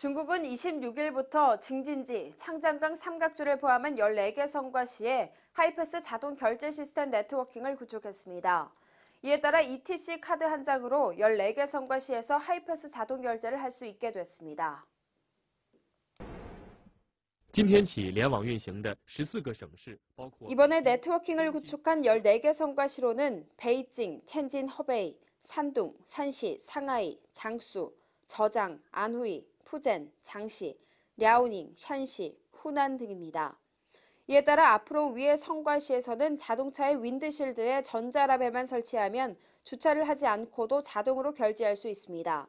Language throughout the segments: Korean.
중국은 26일부터 징진지, 창장강 삼각주를 포함한 14개 성과 시에 하이패스 자동 결제 시스템 네트워킹을 구축했습니다. 이에 따라 ETC 카드 한 장으로 14개 성과 시에서 하이패스 자동 결제를 할 수 있게 됐습니다. 今이번에 네트워킹을 구축한 14개 성과시로는 베이징, 텐진, 허베이, 산둥, 산시, 상하이, 장수, 저장, 안후이, 푸젠, 장시, 랴오닝, 샨시, 후난 등입니다. 이에 따라 앞으로 위의 성과시에서는 자동차의 윈드실드에 전자라벨만 설치하면 주차를 하지 않고도 자동으로 결제할 수 있습니다.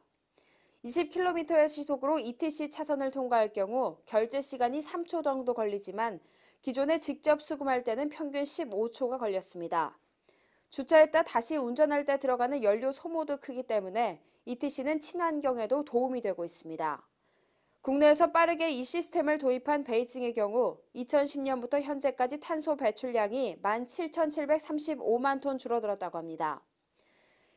20km의 시속으로 ETC 차선을 통과할 경우 결제 시간이 3초 정도 걸리지만 기존에 직접 수금할 때는 평균 15초가 걸렸습니다. 주차했다 다시 운전할 때 들어가는 연료 소모도 크기 때문에 ETC는 친환경에도 도움이 되고 있습니다. 국내에서 빠르게 이 시스템을 도입한 베이징의 경우 2010년부터 현재까지 탄소 배출량이 17,735만 톤 줄어들었다고 합니다.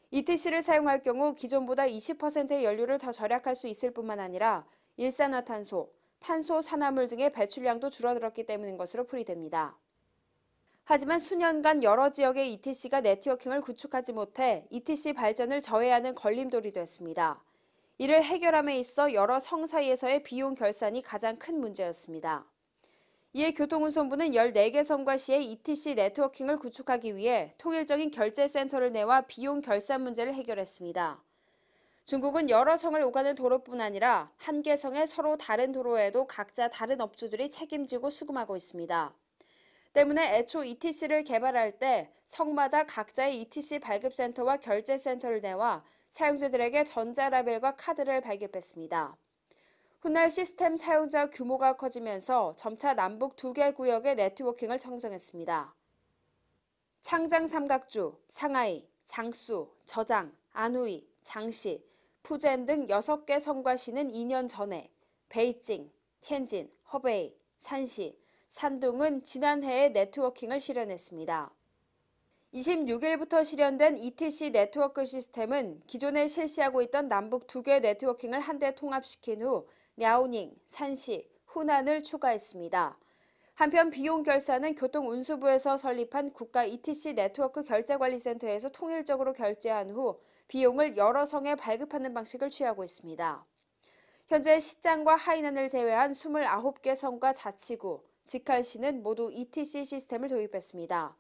ETC를 사용할 경우 기존보다 20%의 연료를 더 절약할 수 있을 뿐만 아니라 일산화탄소, 탄소, 산화물 등의 배출량도 줄어들었기 때문인 것으로 풀이됩니다. 하지만 수년간 여러 지역의 ETC가 네트워킹을 구축하지 못해 ETC 발전을 저해하는 걸림돌이 됐습니다. 이를 해결함에 있어 여러 성 사이에서의 비용 결산이 가장 큰 문제였습니다. 이에 교통운송부는 14개 성과 시의 ETC 네트워킹을 구축하기 위해 통일적인 결제센터를 내와 비용 결산 문제를 해결했습니다. 중국은 여러 성을 오가는 도로뿐 아니라 한 개 성의 서로 다른 도로에도 각자 다른 업주들이 책임지고 수금하고 있습니다. 때문에 애초 ETC를 개발할 때 성마다 각자의 ETC 발급센터와 결제센터를 내와 사용자들에게 전자라벨과 카드를 발급했습니다. 훗날 시스템 사용자 규모가 커지면서 점차 남북 두 개 구역의 네트워킹을 형성했습니다. 창장 삼각주, 상하이, 장수, 저장, 안후이, 장시, 푸젠 등 6개 성과 시는 2년 전에 베이징, 텐진, 허베이, 산시, 산둥은 지난해에 네트워킹을 실현했습니다. 26일부터 실현된 ETC 네트워크 시스템은 기존에 실시하고 있던 남북 두 개 네트워킹을 한데 통합시킨 후 랴오닝, 산시, 후난을 추가했습니다. 한편 비용 결산은 교통운수부에서 설립한 국가 ETC 네트워크 결제관리센터에서 통일적으로 결제한 후 비용을 여러 성에 발급하는 방식을 취하고 있습니다. 현재 시장과 하이난을 제외한 29개 성과 자치구, 직할시는 모두 ETC 시스템을 도입했습니다.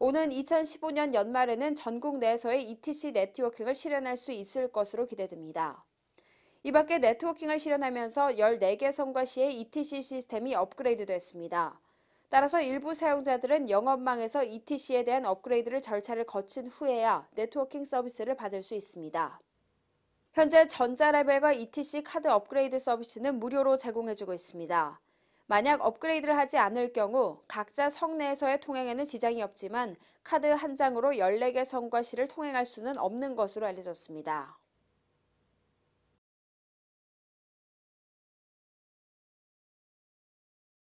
오는 2015년 연말에는 전국 내에서의 ETC 네트워킹을 실현할 수 있을 것으로 기대됩니다. 이 밖에 네트워킹을 실현하면서 14개 성과 시의 ETC 시스템이 업그레이드됐습니다. 따라서 일부 사용자들은 영업망에서 ETC에 대한 업그레이드를 절차를 거친 후에야 네트워킹 서비스를 받을 수 있습니다. 현재 전자레벨과 ETC 카드 업그레이드 서비스는 무료로 제공해주고 있습니다. 만약 업그레이드를 하지 않을 경우 각자 성 내에서의 통행에는 지장이 없지만 카드 한 장으로 14개 성과 시를 통행할 수는 없는 것으로 알려졌습니다.